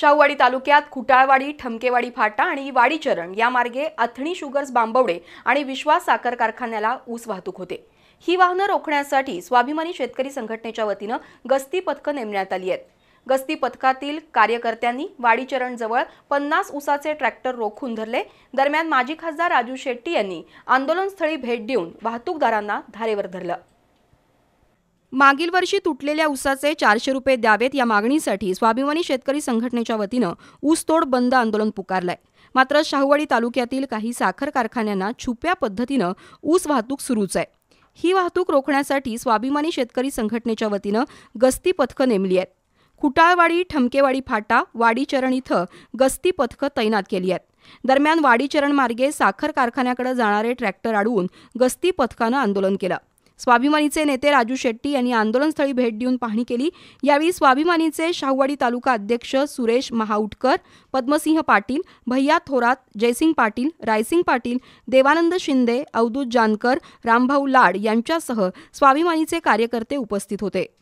शाहूवाडी तालुक्यात खुटाळवाडी ठमकेवाडी फाटा आणि वाडीचरण या मार्गे अथणी शुगर्स बांबवडे आणि विश्वास साखर कारखान्याला ऊस वाहतूक होते ही वाहनं रोखण्यासाठी स्वाभिमानी शेतकरी संघटनेच्या वतीनं गस्ती पथकं नेमण्यात आली आहेत गस्ती पथकातील कार्यकर्त्यांनी वाडीचरण जवळ पन्नास उसाचे ट्रॅक्टर रोखून धरले दरम्यान माजी खासदार राजू शेट्टी यांनी आंदोलनस्थळी भेट देऊन वाहतूकदारांना धारेवर धरलं मागील वर्षी तुटलेल्या ऊसाचे चारशे रुपये द्यावेत या मागणीसाठी स्वाभिमानी शेतकरी संघटनेच्या वतीनं ऊसतोड बंद आंदोलन पुकारलंय मात्र शाहूवाडी तालुक्यातील काही साखर कारखान्यांना छुप्या पद्धतीनं ऊस वाहतूक सुरूच आहे ही वाहतूक रोखण्यासाठी स्वाभिमानी शेतकरी संघटनेच्या वतीनं गस्ती पथकं नेमली आहेत खुटाळवाडी ठमकेवाडी फाटा वाडीचरण इथं गस्ती पथकं तैनात केली आहेत दरम्यान वाडीचरण मार्गे साखर कारखान्याकडे जाणारे ट्रॅक्टर अडवून गस्ती पथकानं आंदोलन केलं स्वाभिमानीचे नेते राजू शेट्टी यांनी आंदोलनस्थळी भेट देऊन पाहणी केली यावेळी स्वाभिमानीचे शाहूवाडी तालुका अध्यक्ष सुरेश महाउटकर पद्मसिंह पाटील भैया थोरात जयसिंग पाटील रायसिंग पाटील देवानंद शिंदे अवधूत जानकर रामभाऊ लाड यांच्यासह स्वाभिमानीचे कार्यकर्ते उपस्थित होते